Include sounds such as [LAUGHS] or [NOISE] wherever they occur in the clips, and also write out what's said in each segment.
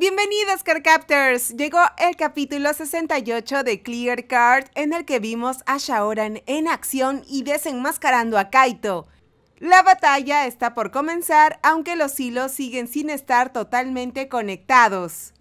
Bienvenidos Carcaptors! Llegó el capítulo 68 de Clear Card en el que vimos a Shaoran en acción y desenmascarando a Kaito. La batalla está por comenzar, aunque los hilos siguen sin estar totalmente conectados.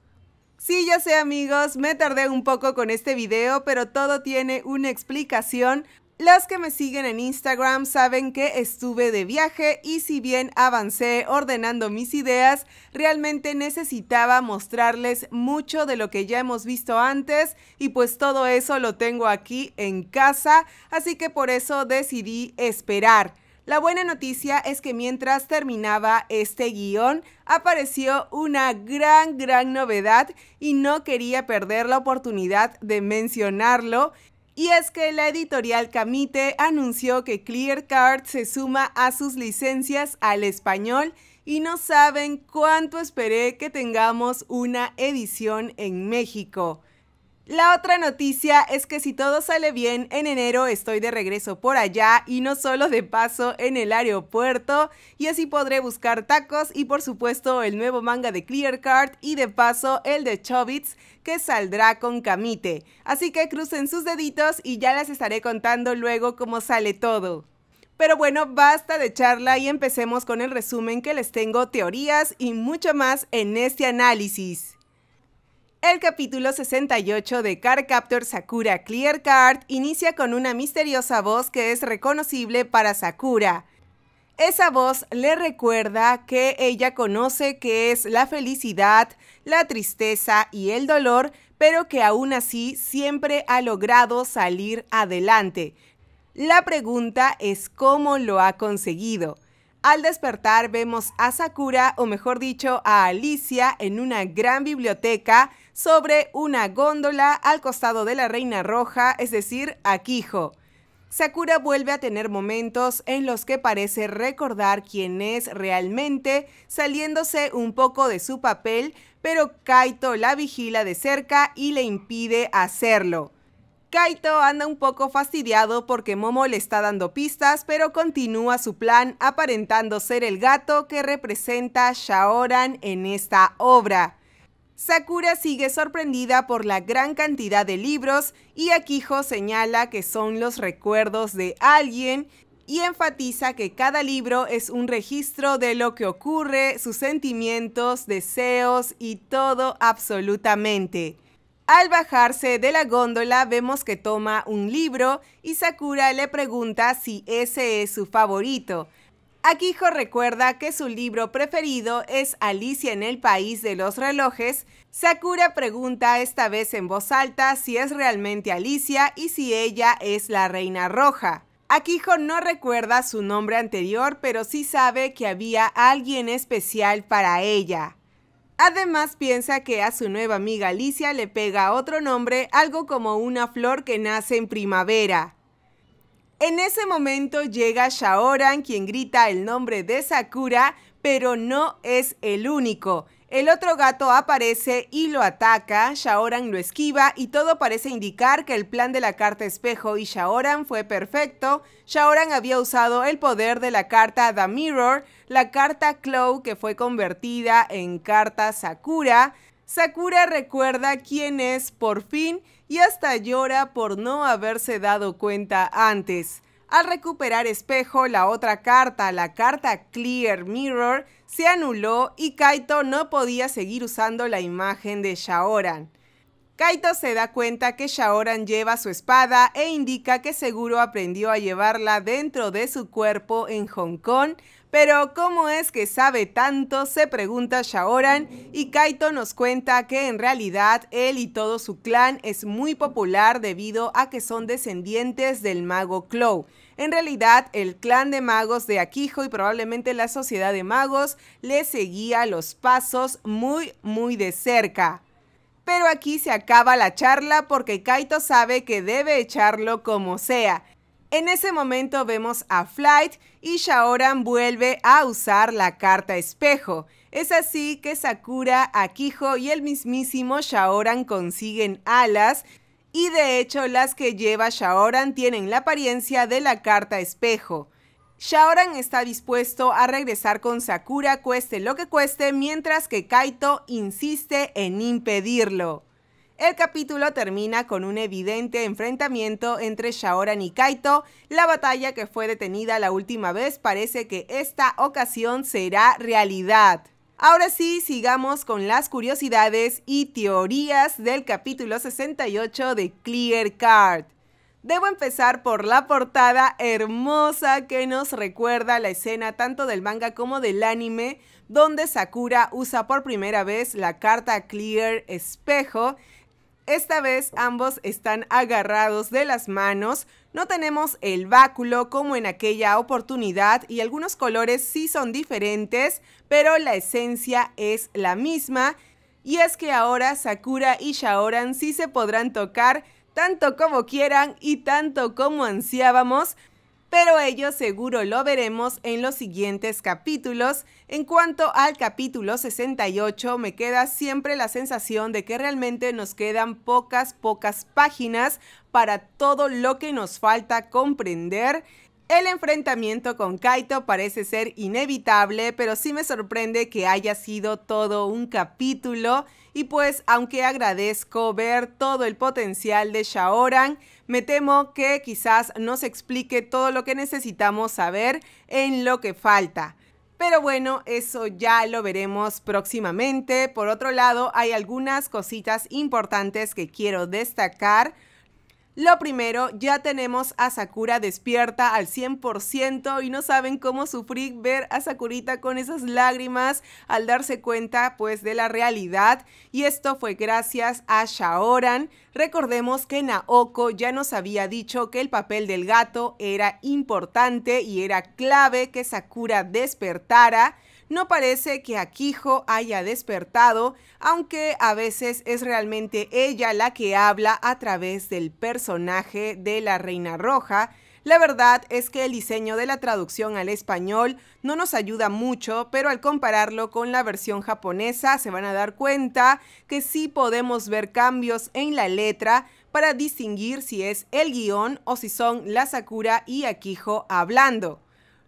Sí, ya sé amigos, me tardé un poco con este video, pero todo tiene una explicación las que me siguen en Instagram saben que estuve de viaje y si bien avancé ordenando mis ideas, realmente necesitaba mostrarles mucho de lo que ya hemos visto antes y pues todo eso lo tengo aquí en casa, así que por eso decidí esperar. La buena noticia es que mientras terminaba este guión apareció una gran, gran novedad y no quería perder la oportunidad de mencionarlo y es que la editorial Camite anunció que Clear Card se suma a sus licencias al español y no saben cuánto esperé que tengamos una edición en México. La otra noticia es que si todo sale bien, en enero estoy de regreso por allá y no solo de paso en el aeropuerto, y así podré buscar tacos y por supuesto el nuevo manga de Clear Card y de paso el de Chobits que saldrá con Camite. Así que crucen sus deditos y ya les estaré contando luego cómo sale todo. Pero bueno, basta de charla y empecemos con el resumen que les tengo teorías y mucho más en este análisis. El capítulo 68 de Car Captor Sakura Clear Card inicia con una misteriosa voz que es reconocible para Sakura. Esa voz le recuerda que ella conoce que es la felicidad, la tristeza y el dolor, pero que aún así siempre ha logrado salir adelante. La pregunta es cómo lo ha conseguido. Al despertar vemos a Sakura, o mejor dicho, a Alicia, en una gran biblioteca sobre una góndola al costado de la Reina Roja, es decir, a Quijo. Sakura vuelve a tener momentos en los que parece recordar quién es realmente, saliéndose un poco de su papel, pero Kaito la vigila de cerca y le impide hacerlo. Kaito anda un poco fastidiado porque Momo le está dando pistas, pero continúa su plan aparentando ser el gato que representa Shaoran en esta obra. Sakura sigue sorprendida por la gran cantidad de libros y Akiho señala que son los recuerdos de alguien y enfatiza que cada libro es un registro de lo que ocurre, sus sentimientos, deseos y todo absolutamente. Al bajarse de la góndola vemos que toma un libro y Sakura le pregunta si ese es su favorito. Akiho recuerda que su libro preferido es Alicia en el País de los Relojes. Sakura pregunta esta vez en voz alta si es realmente Alicia y si ella es la Reina Roja. Akiho no recuerda su nombre anterior, pero sí sabe que había alguien especial para ella. Además piensa que a su nueva amiga Alicia le pega otro nombre, algo como una flor que nace en primavera. En ese momento llega Shaoran quien grita el nombre de Sakura, pero no es el único. El otro gato aparece y lo ataca, Shaoran lo esquiva y todo parece indicar que el plan de la carta espejo y Shaoran fue perfecto. Shaoran había usado el poder de la carta The Mirror, la carta Claw que fue convertida en carta Sakura. Sakura recuerda quién es por fin y hasta llora por no haberse dado cuenta antes. Al recuperar espejo, la otra carta, la carta Clear Mirror, se anuló y Kaito no podía seguir usando la imagen de Shaoran. Kaito se da cuenta que Shaoran lleva su espada e indica que seguro aprendió a llevarla dentro de su cuerpo en Hong Kong, pero ¿cómo es que sabe tanto? se pregunta Shaoran y Kaito nos cuenta que en realidad él y todo su clan es muy popular debido a que son descendientes del mago Klo. En realidad, el clan de magos de Akijo y probablemente la sociedad de magos le seguía los pasos muy, muy de cerca. Pero aquí se acaba la charla porque Kaito sabe que debe echarlo como sea. En ese momento vemos a Flight y Shaoran vuelve a usar la carta espejo. Es así que Sakura, Akiho y el mismísimo Shaoran consiguen alas y de hecho las que lleva Shaoran tienen la apariencia de la carta espejo. Shaoran está dispuesto a regresar con Sakura cueste lo que cueste, mientras que Kaito insiste en impedirlo. El capítulo termina con un evidente enfrentamiento entre Shaoran y Kaito. La batalla que fue detenida la última vez parece que esta ocasión será realidad. Ahora sí, sigamos con las curiosidades y teorías del capítulo 68 de Clear Card. Debo empezar por la portada hermosa que nos recuerda la escena tanto del manga como del anime, donde Sakura usa por primera vez la carta Clear Espejo. Esta vez ambos están agarrados de las manos, no tenemos el báculo como en aquella oportunidad y algunos colores sí son diferentes, pero la esencia es la misma. Y es que ahora Sakura y Shaoran sí se podrán tocar tanto como quieran y tanto como ansiábamos, pero ello seguro lo veremos en los siguientes capítulos. En cuanto al capítulo 68, me queda siempre la sensación de que realmente nos quedan pocas, pocas páginas para todo lo que nos falta comprender. El enfrentamiento con Kaito parece ser inevitable, pero sí me sorprende que haya sido todo un capítulo y pues aunque agradezco ver todo el potencial de Shaoran, me temo que quizás nos explique todo lo que necesitamos saber en lo que falta. Pero bueno, eso ya lo veremos próximamente. Por otro lado, hay algunas cositas importantes que quiero destacar. Lo primero, ya tenemos a Sakura despierta al 100% y no saben cómo sufrir ver a Sakurita con esas lágrimas al darse cuenta pues de la realidad y esto fue gracias a Shaoran. Recordemos que Naoko ya nos había dicho que el papel del gato era importante y era clave que Sakura despertara no parece que Akijo haya despertado, aunque a veces es realmente ella la que habla a través del personaje de la Reina Roja, la verdad es que el diseño de la traducción al español no nos ayuda mucho, pero al compararlo con la versión japonesa se van a dar cuenta que sí podemos ver cambios en la letra para distinguir si es el guión o si son la Sakura y Akijo hablando.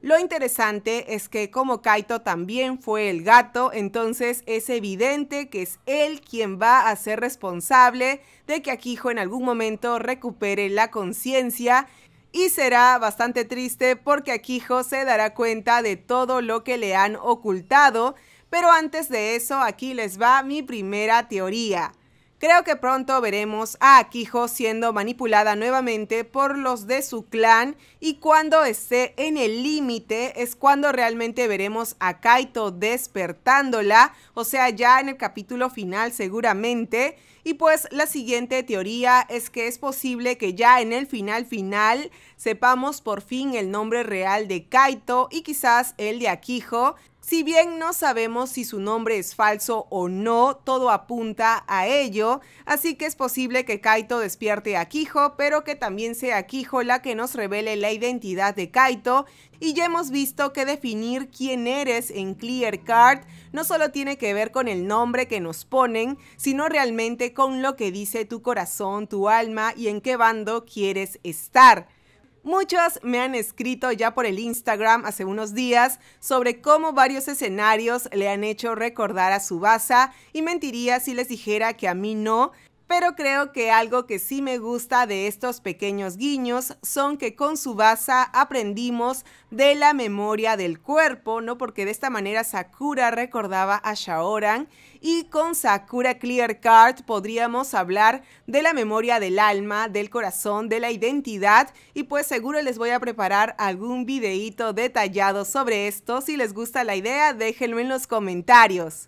Lo interesante es que como Kaito también fue el gato, entonces es evidente que es él quien va a ser responsable de que Akijo en algún momento recupere la conciencia y será bastante triste porque Akijo se dará cuenta de todo lo que le han ocultado, pero antes de eso aquí les va mi primera teoría. Creo que pronto veremos a Akiho siendo manipulada nuevamente por los de su clan y cuando esté en el límite es cuando realmente veremos a Kaito despertándola, o sea, ya en el capítulo final seguramente. Y pues la siguiente teoría es que es posible que ya en el final final sepamos por fin el nombre real de Kaito y quizás el de Akiho, si bien no sabemos si su nombre es falso o no, todo apunta a ello, así que es posible que Kaito despierte a Kijo, pero que también sea Kijo la que nos revele la identidad de Kaito, y ya hemos visto que definir quién eres en Clear Card no solo tiene que ver con el nombre que nos ponen, sino realmente con lo que dice tu corazón, tu alma y en qué bando quieres estar. Muchas me han escrito ya por el Instagram hace unos días sobre cómo varios escenarios le han hecho recordar a Subasa y mentiría si les dijera que a mí no, pero creo que algo que sí me gusta de estos pequeños guiños son que con su base aprendimos de la memoria del cuerpo, ¿no? Porque de esta manera Sakura recordaba a Shaoran y con Sakura Clear Card podríamos hablar de la memoria del alma, del corazón, de la identidad y pues seguro les voy a preparar algún videíto detallado sobre esto. Si les gusta la idea, déjenlo en los comentarios.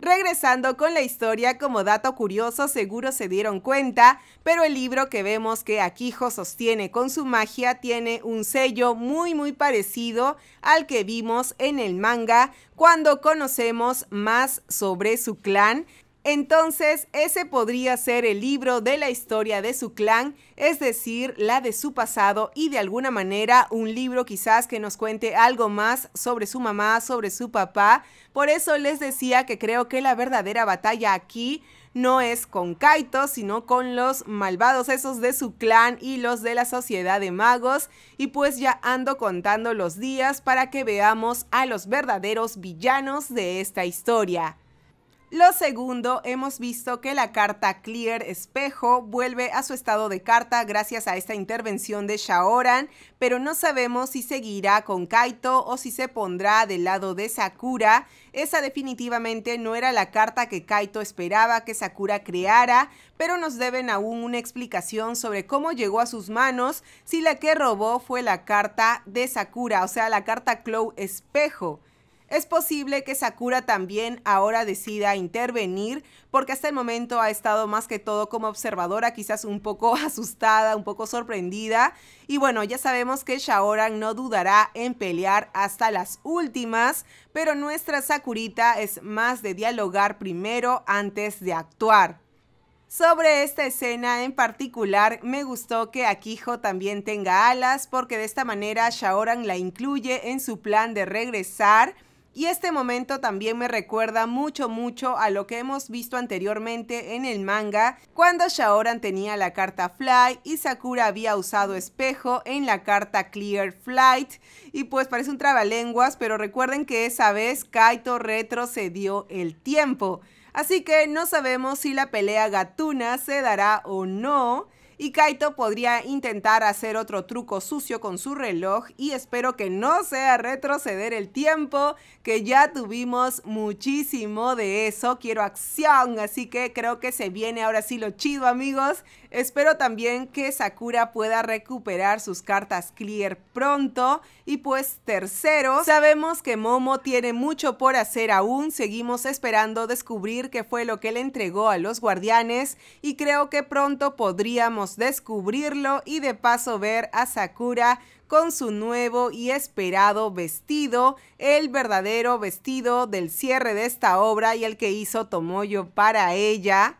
Regresando con la historia, como dato curioso seguro se dieron cuenta, pero el libro que vemos que Akijo sostiene con su magia tiene un sello muy muy parecido al que vimos en el manga cuando conocemos más sobre su clan, entonces, ese podría ser el libro de la historia de su clan, es decir, la de su pasado y de alguna manera un libro quizás que nos cuente algo más sobre su mamá, sobre su papá. Por eso les decía que creo que la verdadera batalla aquí no es con Kaito, sino con los malvados esos de su clan y los de la sociedad de magos. Y pues ya ando contando los días para que veamos a los verdaderos villanos de esta historia. Lo segundo, hemos visto que la carta Clear Espejo vuelve a su estado de carta gracias a esta intervención de Shaoran, pero no sabemos si seguirá con Kaito o si se pondrá del lado de Sakura. Esa definitivamente no era la carta que Kaito esperaba que Sakura creara, pero nos deben aún una explicación sobre cómo llegó a sus manos si la que robó fue la carta de Sakura, o sea, la carta Clow Espejo. Es posible que Sakura también ahora decida intervenir porque hasta el momento ha estado más que todo como observadora, quizás un poco [LAUGHS] asustada, un poco sorprendida. Y bueno, ya sabemos que Shaoran no dudará en pelear hasta las últimas, pero nuestra Sakurita es más de dialogar primero antes de actuar. Sobre esta escena en particular, me gustó que Akijo también tenga alas porque de esta manera Shaoran la incluye en su plan de regresar y este momento también me recuerda mucho mucho a lo que hemos visto anteriormente en el manga, cuando Shaoran tenía la carta Fly y Sakura había usado espejo en la carta Clear Flight. Y pues parece un trabalenguas, pero recuerden que esa vez Kaito retrocedió el tiempo. Así que no sabemos si la pelea gatuna se dará o no y Kaito podría intentar hacer otro truco sucio con su reloj y espero que no sea retroceder el tiempo, que ya tuvimos muchísimo de eso, quiero acción, así que creo que se viene ahora sí lo chido amigos. Espero también que Sakura pueda recuperar sus cartas clear pronto. Y pues tercero, sabemos que Momo tiene mucho por hacer aún. Seguimos esperando descubrir qué fue lo que le entregó a los guardianes y creo que pronto podríamos descubrirlo y de paso ver a Sakura con su nuevo y esperado vestido, el verdadero vestido del cierre de esta obra y el que hizo Tomoyo para ella.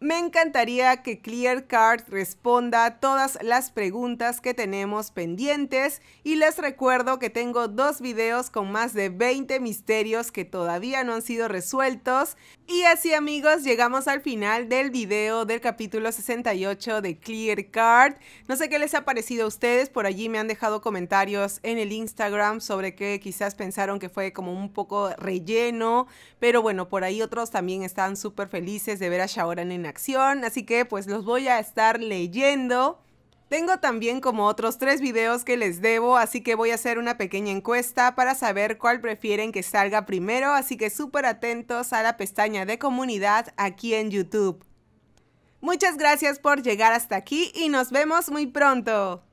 Me encantaría que Clear Card responda todas las preguntas que tenemos pendientes y les recuerdo que tengo dos videos con más de 20 misterios que todavía no han sido resueltos. Y así amigos, llegamos al final del video del capítulo 68 de Clear Card No sé qué les ha parecido a ustedes, por allí me han dejado comentarios en el Instagram sobre que quizás pensaron que fue como un poco relleno, pero bueno, por ahí otros también están súper felices de ver a Shaoran en acción, así que pues los voy a estar leyendo. Tengo también como otros tres videos que les debo, así que voy a hacer una pequeña encuesta para saber cuál prefieren que salga primero, así que súper atentos a la pestaña de comunidad aquí en YouTube. Muchas gracias por llegar hasta aquí y nos vemos muy pronto.